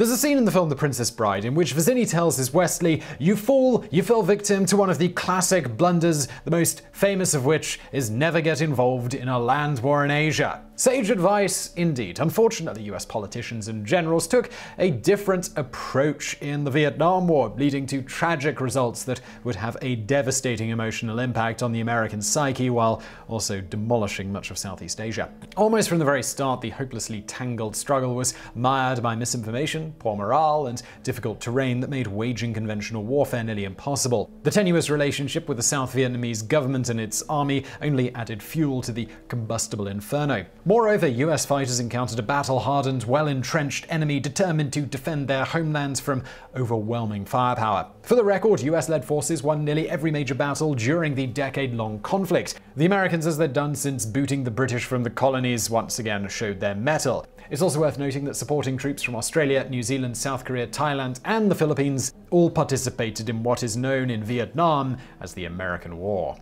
There's a scene in the film The Princess Bride in which Vizzini tells his Wesley, You fool, you fell victim to one of the classic blunders, the most famous of which is never get involved in a land war in Asia. Sage advice, indeed. Unfortunately, US politicians and generals took a different approach in the Vietnam War, leading to tragic results that would have a devastating emotional impact on the American psyche while also demolishing much of Southeast Asia. Almost from the very start, the hopelessly tangled struggle was mired by misinformation, poor morale, and difficult terrain that made waging conventional warfare nearly impossible. The tenuous relationship with the South Vietnamese government and its army only added fuel to the combustible inferno. Moreover, US fighters encountered a battle-hardened, well-entrenched enemy determined to defend their homelands from overwhelming firepower. For the record, US-led forces won nearly every major battle during the decade-long conflict. The Americans, as they'd done since booting the British from the colonies, once again showed their mettle. It's also worth noting that supporting troops from Australia, New Zealand, South Korea, Thailand, and the Philippines all participated in what is known in Vietnam as the American War.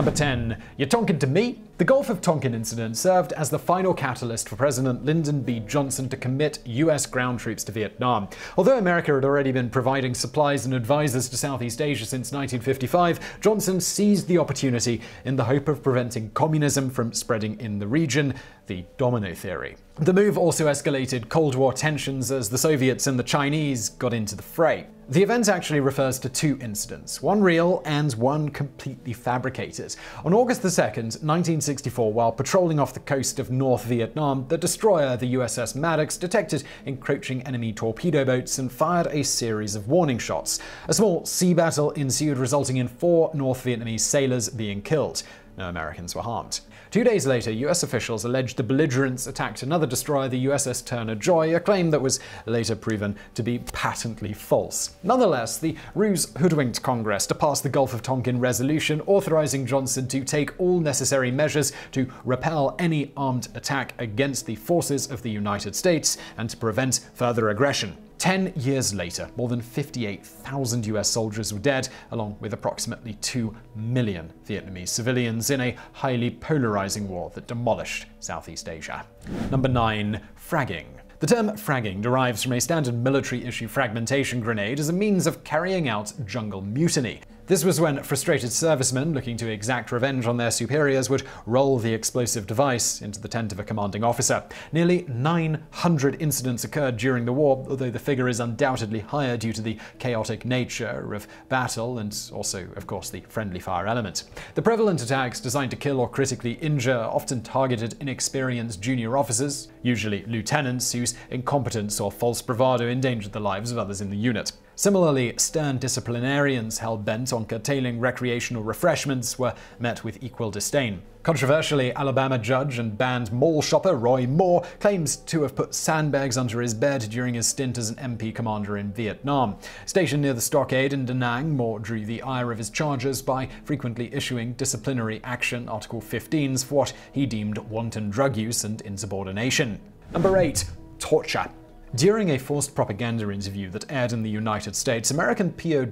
Number 10. You're Tonkin to me? The Gulf of Tonkin incident served as the final catalyst for President Lyndon B. Johnson to commit U.S. ground troops to Vietnam. Although America had already been providing supplies and advisors to Southeast Asia since 1955, Johnson seized the opportunity in the hope of preventing communism from spreading in the region, the domino theory. The move also escalated Cold War tensions as the Soviets and the Chinese got into the fray. The event actually refers to two incidents, one real and one completely fabricated. On August 2, 1964, while patrolling off the coast of North Vietnam, the destroyer, the USS Maddox, detected encroaching enemy torpedo boats and fired a series of warning shots. A small sea battle ensued, resulting in four North Vietnamese sailors being killed. No Americans were harmed. Two days later, US officials alleged the belligerents attacked another destroyer, the USS Turner Joy, a claim that was later proven to be patently false. Nonetheless, the ruse hoodwinked Congress to pass the Gulf of Tonkin resolution authorizing Johnson to take all necessary measures to repel any armed attack against the forces of the United States and to prevent further aggression. Ten years later, more than 58,000 US soldiers were dead, along with approximately 2 million Vietnamese civilians in a highly polarizing war that demolished Southeast Asia. Number 9. Fragging. The term fragging derives from a standard military issue fragmentation grenade as a means of carrying out jungle mutiny. This was when frustrated servicemen looking to exact revenge on their superiors would roll the explosive device into the tent of a commanding officer. Nearly 900 incidents occurred during the war, although the figure is undoubtedly higher due to the chaotic nature of battle and also, of course, the friendly fire element. The prevalent attacks designed to kill or critically injure often targeted inexperienced junior officers, usually lieutenants whose incompetence or false bravado endangered the lives of others in the unit. Similarly, stern disciplinarians hell-bent on curtailing recreational refreshments were met with equal disdain. Controversially, Alabama judge and banned mall shopper Roy Moore claims to have put sandbags under his bed during his stint as an MP commander in Vietnam. Stationed near the stockade in Da Nang, Moore drew the ire of his charges by frequently issuing disciplinary action Article 15s for what he deemed wanton drug use and insubordination. Number 8. Torture. During a forced propaganda interview that aired in the United States, American POW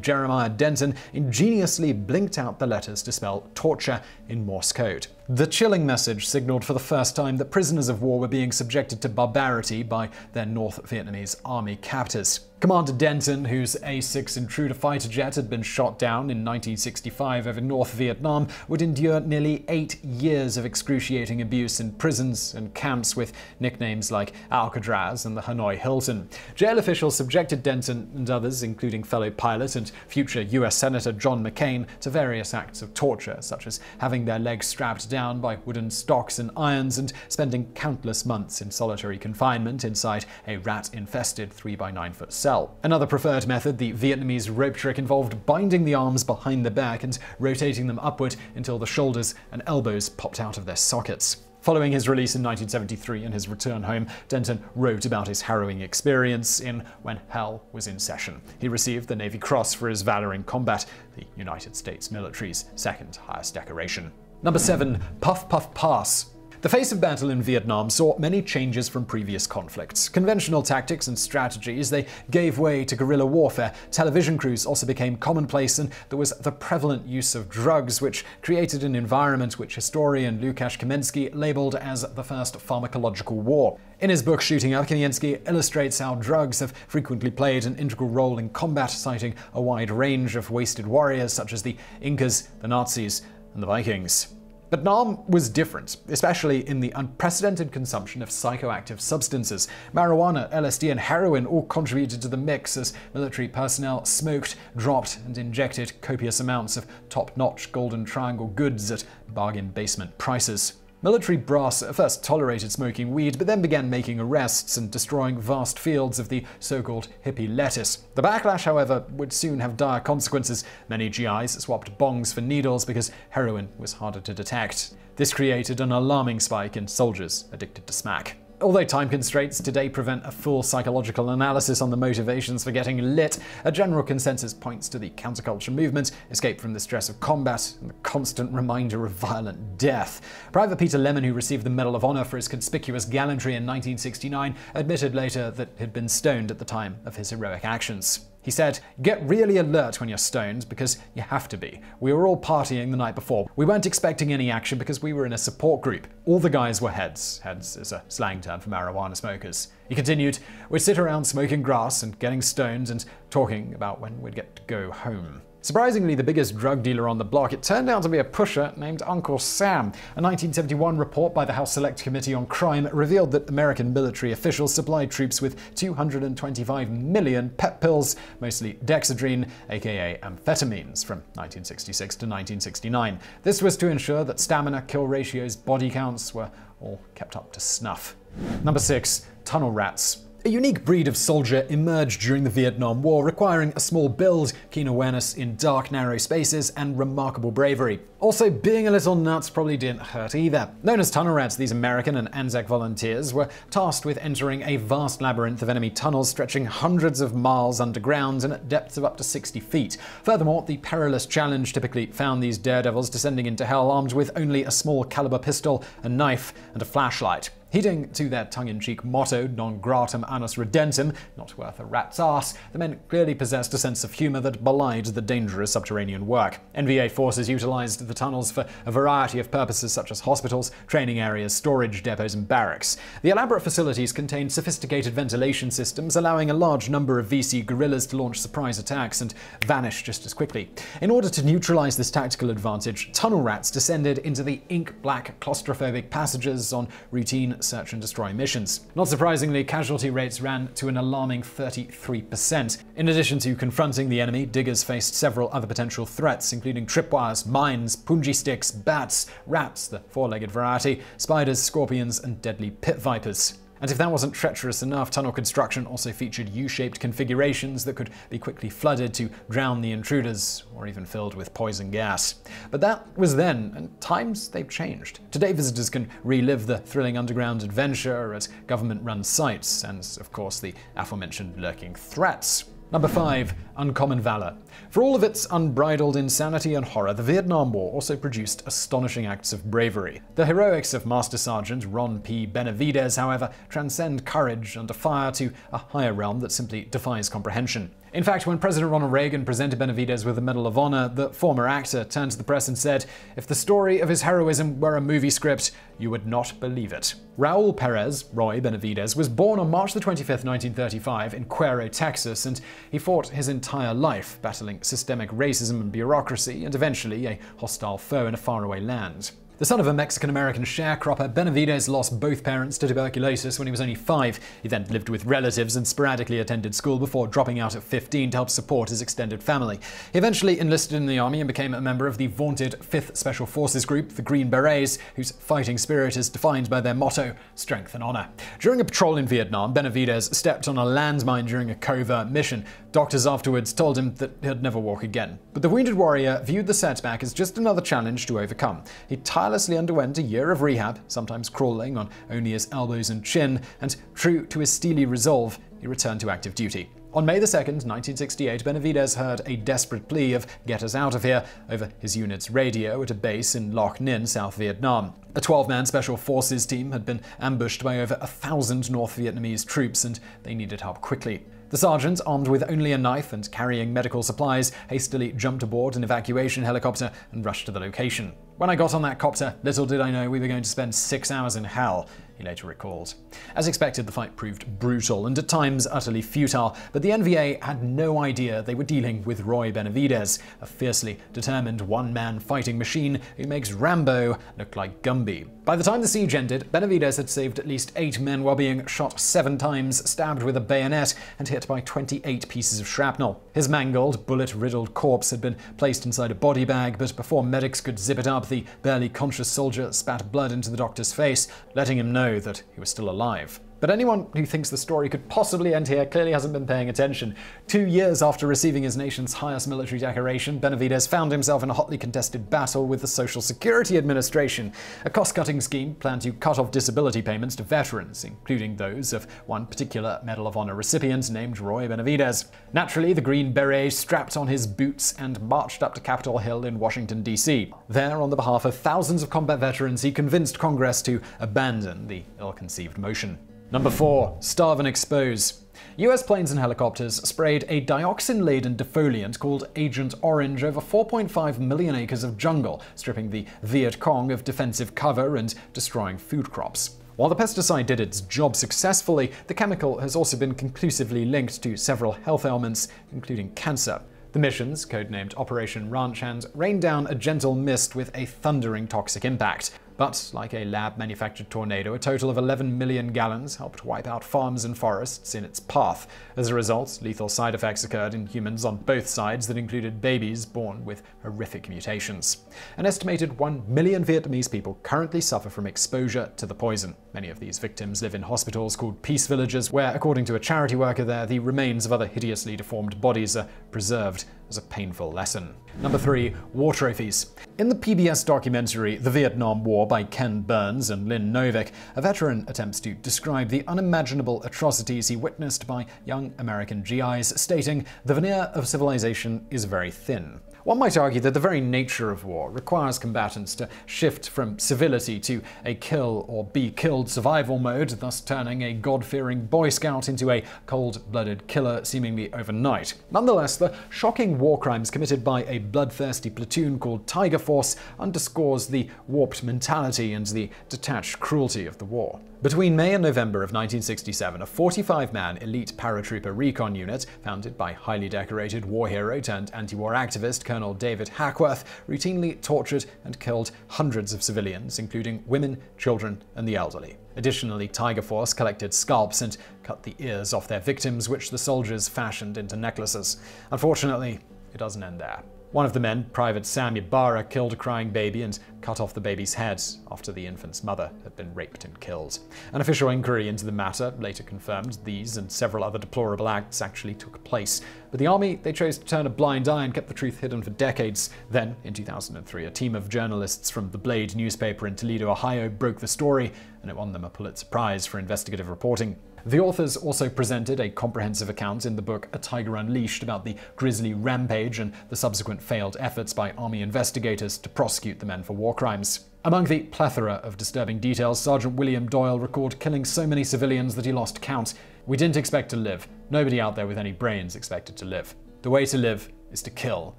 Jeremiah Denton ingeniously blinked out the letters to spell torture in Morse code. The chilling message signalled for the first time that prisoners of war were being subjected to barbarity by their North Vietnamese army captors. Commander Denton, whose A 6 intruder fighter jet had been shot down in 1965 over North Vietnam, would endure nearly eight years of excruciating abuse in prisons and camps with nicknames like Alcatraz and the Hanoi Hilton. Jail officials subjected Denton and others, including fellow pilot and future US Senator John McCain, to various acts of torture, such as having their legs strapped down by wooden stocks and irons and spending countless months in solitary confinement inside a rat infested 3 by 9 foot cell. Another preferred method, the Vietnamese rope trick, involved binding the arms behind the back and rotating them upward until the shoulders and elbows popped out of their sockets. Following his release in 1973 and his return home, Denton wrote about his harrowing experience in When Hell Was in Session. He received the Navy Cross for his valor in combat, the United States military's second highest decoration. Number 7. Puff Puff Pass. The face of battle in Vietnam saw many changes from previous conflicts. Conventional tactics and strategies, they gave way to guerrilla warfare. Television crews also became commonplace, and there was the prevalent use of drugs, which created an environment which historian Lukasz Kamensky labeled as the first pharmacological war. In his book Shooting Up, illustrates how drugs have frequently played an integral role in combat, citing a wide range of wasted warriors such as the Incas, the Nazis, and the Vikings. But Nam was different, especially in the unprecedented consumption of psychoactive substances. Marijuana, LSD, and heroin all contributed to the mix as military personnel smoked, dropped, and injected copious amounts of top notch Golden Triangle goods at bargain basement prices. Military brass first tolerated smoking weed, but then began making arrests and destroying vast fields of the so-called hippie lettuce. The backlash, however, would soon have dire consequences. Many GIs swapped bongs for needles because heroin was harder to detect. This created an alarming spike in soldiers addicted to smack. Although time constraints today prevent a full psychological analysis on the motivations for getting lit, a general consensus points to the counterculture movement, escape from the stress of combat, and the constant reminder of violent death. Private Peter Lemon, who received the Medal of Honor for his conspicuous gallantry in 1969, admitted later that he'd been stoned at the time of his heroic actions. He said, Get really alert when you're stoned, because you have to be. We were all partying the night before. We weren't expecting any action because we were in a support group. All the guys were heads. Heads is a slang term for marijuana smokers. He continued, We'd sit around smoking grass and getting stoned and talking about when we'd get to go home. Surprisingly, the biggest drug dealer on the block, it turned out to be a pusher named Uncle Sam. A 1971 report by the House Select Committee on Crime revealed that American military officials supplied troops with 225 million pep pills, mostly dexedrine, aka amphetamines, from 1966 to 1969. This was to ensure that stamina, kill ratios, body counts were all kept up to snuff. Number 6. Tunnel Rats a unique breed of soldier emerged during the Vietnam War, requiring a small build, keen awareness in dark, narrow spaces, and remarkable bravery. Also, being a little nuts probably didn't hurt either. Known as tunnel rats, these American and Anzac volunteers were tasked with entering a vast labyrinth of enemy tunnels stretching hundreds of miles underground and at depths of up to 60 feet. Furthermore, the perilous challenge typically found these daredevils descending into hell armed with only a small caliber pistol, a knife, and a flashlight. Heeding to their tongue-in-cheek motto, non gratum annus redentum, not worth a rat's ass, the men clearly possessed a sense of humor that belied the dangerous subterranean work. NVA forces utilized the tunnels for a variety of purposes such as hospitals, training areas, storage depots, and barracks. The elaborate facilities contained sophisticated ventilation systems, allowing a large number of VC guerrillas to launch surprise attacks and vanish just as quickly. In order to neutralize this tactical advantage, tunnel rats descended into the ink-black claustrophobic passages on routine search and destroy missions. Not surprisingly, casualty rates ran to an alarming 33%. In addition to confronting the enemy, diggers faced several other potential threats, including tripwires, mines, punji sticks, bats, rats, the four-legged variety, spiders, scorpions, and deadly pit vipers. And if that wasn't treacherous enough, tunnel construction also featured U-shaped configurations that could be quickly flooded to drown the intruders, or even filled with poison gas. But that was then, and times they've changed. Today visitors can relive the thrilling underground adventure at government-run sites, and of course the aforementioned lurking threats. Number 5. Uncommon Valor. For all of its unbridled insanity and horror, the Vietnam War also produced astonishing acts of bravery. The heroics of Master Sergeant Ron P. Benavides, however, transcend courage and fire to a higher realm that simply defies comprehension. In fact, when President Ronald Reagan presented Benavides with the Medal of Honor, the former actor turned to the press and said, If the story of his heroism were a movie script, you would not believe it. Raul Perez, Roy Benavides, was born on March 25, 1935, in Cuero, Texas, and he fought his entire life, battling systemic racism and bureaucracy, and eventually a hostile foe in a faraway land. The son of a Mexican American sharecropper, Benavides lost both parents to tuberculosis when he was only five. He then lived with relatives and sporadically attended school before dropping out at 15 to help support his extended family. He eventually enlisted in the army and became a member of the vaunted 5th Special Forces Group, the Green Berets, whose fighting spirit is defined by their motto, strength and honor. During a patrol in Vietnam, Benavides stepped on a landmine during a covert mission. Doctors afterwards told him that he'd never walk again. But the wounded warrior viewed the setback as just another challenge to overcome. He tirelessly underwent a year of rehab, sometimes crawling on only his elbows and chin, and true to his steely resolve, he returned to active duty. On May 2, 1968, Benavides heard a desperate plea of get us out of here over his unit's radio at a base in Loch Ninh, South Vietnam. A 12-man special forces team had been ambushed by over a thousand North Vietnamese troops and they needed help quickly. The sergeant, armed with only a knife and carrying medical supplies, hastily jumped aboard an evacuation helicopter and rushed to the location. When I got on that copter, little did I know we were going to spend six hours in hell, he later recalled. As expected, the fight proved brutal and at times utterly futile, but the NVA had no idea they were dealing with Roy Benavides, a fiercely determined one-man fighting machine who makes Rambo look like Gumby. By the time the siege ended, Benavides had saved at least eight men while being shot seven times, stabbed with a bayonet, and hit by 28 pieces of shrapnel. His mangled, bullet-riddled corpse had been placed inside a body bag, but before medics could zip it up, the barely conscious soldier spat blood into the doctor's face, letting him know that he was still alive. But anyone who thinks the story could possibly end here clearly hasn't been paying attention. Two years after receiving his nation's highest military decoration, Benavides found himself in a hotly contested battle with the Social Security Administration, a cost cutting scheme planned to cut off disability payments to veterans, including those of one particular Medal of Honor recipient named Roy Benavides. Naturally, the Green Beret strapped on his boots and marched up to Capitol Hill in Washington, D.C. There, on the behalf of thousands of combat veterans, he convinced Congress to abandon the ill conceived motion. Number 4. Starve and Expose. US planes and helicopters sprayed a dioxin laden defoliant called Agent Orange over 4.5 million acres of jungle, stripping the Viet Cong of defensive cover and destroying food crops. While the pesticide did its job successfully, the chemical has also been conclusively linked to several health ailments, including cancer. The missions, codenamed Operation Ranch Hand, rained down a gentle mist with a thundering toxic impact. But like a lab manufactured tornado, a total of 11 million gallons helped wipe out farms and forests in its path. As a result, lethal side effects occurred in humans on both sides that included babies born with horrific mutations. An estimated 1 million Vietnamese people currently suffer from exposure to the poison. Many of these victims live in hospitals called peace villages, where, according to a charity worker there, the remains of other hideously deformed bodies are preserved as a painful lesson. Number three, war trophies. In the PBS documentary The Vietnam War by Ken Burns and Lynn Novick, a veteran attempts to describe the unimaginable atrocities he witnessed by young American GIs, stating, The veneer of civilization is very thin. One might argue that the very nature of war requires combatants to shift from civility to a kill or be killed survival mode, thus turning a God fearing Boy Scout into a cold blooded killer seemingly overnight. Nonetheless, the shocking war crimes committed by a bloodthirsty platoon called Tiger Force underscores the warped mentality and the detached cruelty of the war. Between May and November of 1967, a 45-man elite paratrooper recon unit, founded by highly decorated war hero turned anti-war activist Colonel David Hackworth, routinely tortured and killed hundreds of civilians, including women, children, and the elderly. Additionally, Tiger Force collected scalps and cut the ears off their victims, which the soldiers fashioned into necklaces. Unfortunately, it doesn't end there. One of the men, Private Sam Ybarra, killed a crying baby and cut off the baby's head after the infant's mother had been raped and killed. An official inquiry into the matter later confirmed these and several other deplorable acts actually took place. But the army, they chose to turn a blind eye and kept the truth hidden for decades. Then, in 2003, a team of journalists from The Blade newspaper in Toledo, Ohio broke the story, and it won them a Pulitzer Prize for investigative reporting. The authors also presented a comprehensive account in the book A Tiger Unleashed about the grisly rampage and the subsequent failed efforts by army investigators to prosecute the men for war crimes. Among the plethora of disturbing details, Sergeant William Doyle recalled killing so many civilians that he lost count. We didn't expect to live. Nobody out there with any brains expected to live. The way to live is to kill,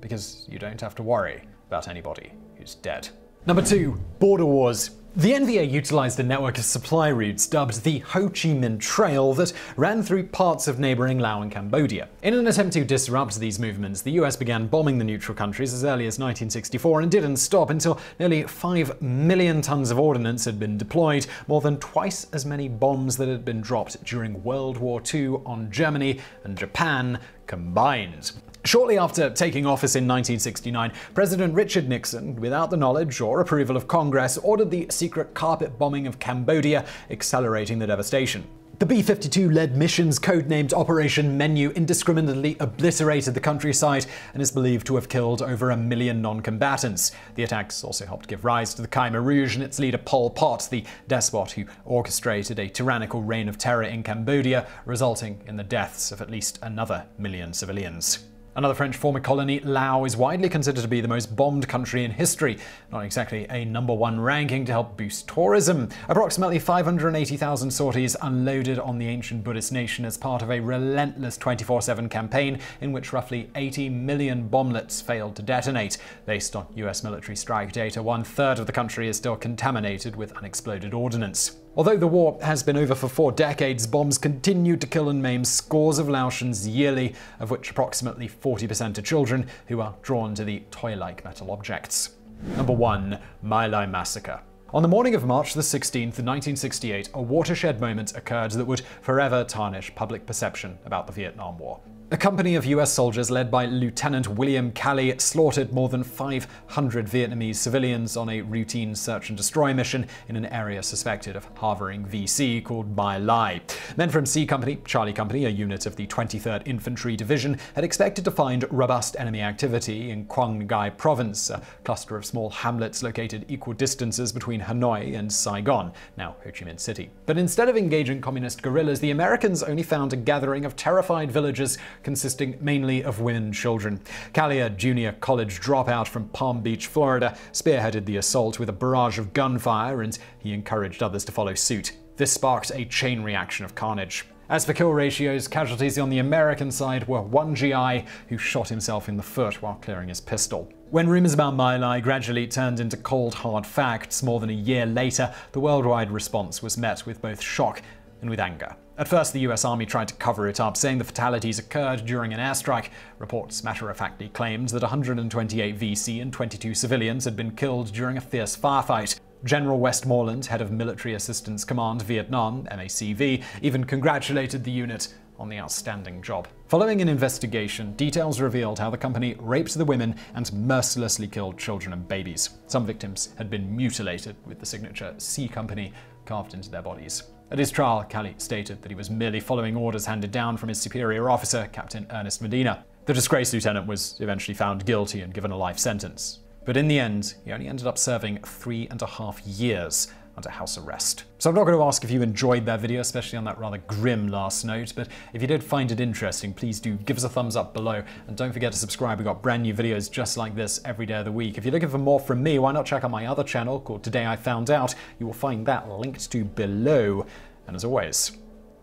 because you don't have to worry about anybody who's dead. Number two, border wars. The NVA utilized a network of supply routes dubbed the Ho Chi Minh Trail that ran through parts of neighboring Laos and Cambodia. In an attempt to disrupt these movements, the US began bombing the neutral countries as early as 1964 and didn't stop until nearly 5 million tons of ordnance had been deployed, more than twice as many bombs that had been dropped during World War II on Germany and Japan combined. Shortly after taking office in 1969, President Richard Nixon, without the knowledge or approval of Congress, ordered the secret carpet bombing of Cambodia, accelerating the devastation. The B 52 led mission's codenamed Operation Menu indiscriminately obliterated the countryside and is believed to have killed over a million non combatants. The attacks also helped give rise to the Khmer Rouge and its leader Pol Pot, the despot who orchestrated a tyrannical reign of terror in Cambodia, resulting in the deaths of at least another million civilians. Another French former colony, Laos, is widely considered to be the most bombed country in history. Not exactly a number one ranking to help boost tourism. Approximately 580,000 sorties unloaded on the ancient Buddhist nation as part of a relentless 24 7 campaign in which roughly 80 million bomblets failed to detonate. Based on US military strike data, one third of the country is still contaminated with unexploded ordnance. Although the war has been over for four decades, bombs continue to kill and maim scores of Laotians yearly, of which approximately 40% are children who are drawn to the toy-like metal objects. Number 1. My Lai Massacre on the morning of March the 16th, 1968, a watershed moment occurred that would forever tarnish public perception about the Vietnam War. A company of US soldiers led by Lieutenant William Calley slaughtered more than 500 Vietnamese civilians on a routine search and destroy mission in an area suspected of harboring VC called My Lai. Men from C Company, Charlie Company, a unit of the 23rd Infantry Division, had expected to find robust enemy activity in Quang Gai Province, a cluster of small hamlets located equal distances between Hanoi and Saigon, now Ho Chi Minh City. But instead of engaging communist guerrillas, the Americans only found a gathering of terrified villagers consisting mainly of women and children. Callier, junior college dropout from Palm Beach, Florida, spearheaded the assault with a barrage of gunfire and he encouraged others to follow suit. This sparked a chain reaction of carnage. As for kill ratios, casualties on the American side were one GI who shot himself in the foot while clearing his pistol. When rumors about My Lai gradually turned into cold hard facts more than a year later, the worldwide response was met with both shock and with anger. At first, the US Army tried to cover it up, saying the fatalities occurred during an airstrike. Reports matter of factly claimed that 128 VC and 22 civilians had been killed during a fierce firefight. General Westmoreland, head of Military Assistance Command Vietnam, MACV, even congratulated the unit on the outstanding job. Following an investigation, details revealed how the company raped the women and mercilessly killed children and babies. Some victims had been mutilated with the signature C Company carved into their bodies. At his trial, Kelly stated that he was merely following orders handed down from his superior officer, Captain Ernest Medina. The disgraced lieutenant was eventually found guilty and given a life sentence. But in the end, he only ended up serving three and a half years under house arrest. So I'm not going to ask if you enjoyed that video, especially on that rather grim last note, but if you did find it interesting, please do give us a thumbs up below, and don't forget to subscribe, we've got brand new videos just like this every day of the week. If you're looking for more from me, why not check out my other channel called Today I Found Out, you will find that linked to below. And as always,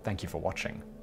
thank you for watching.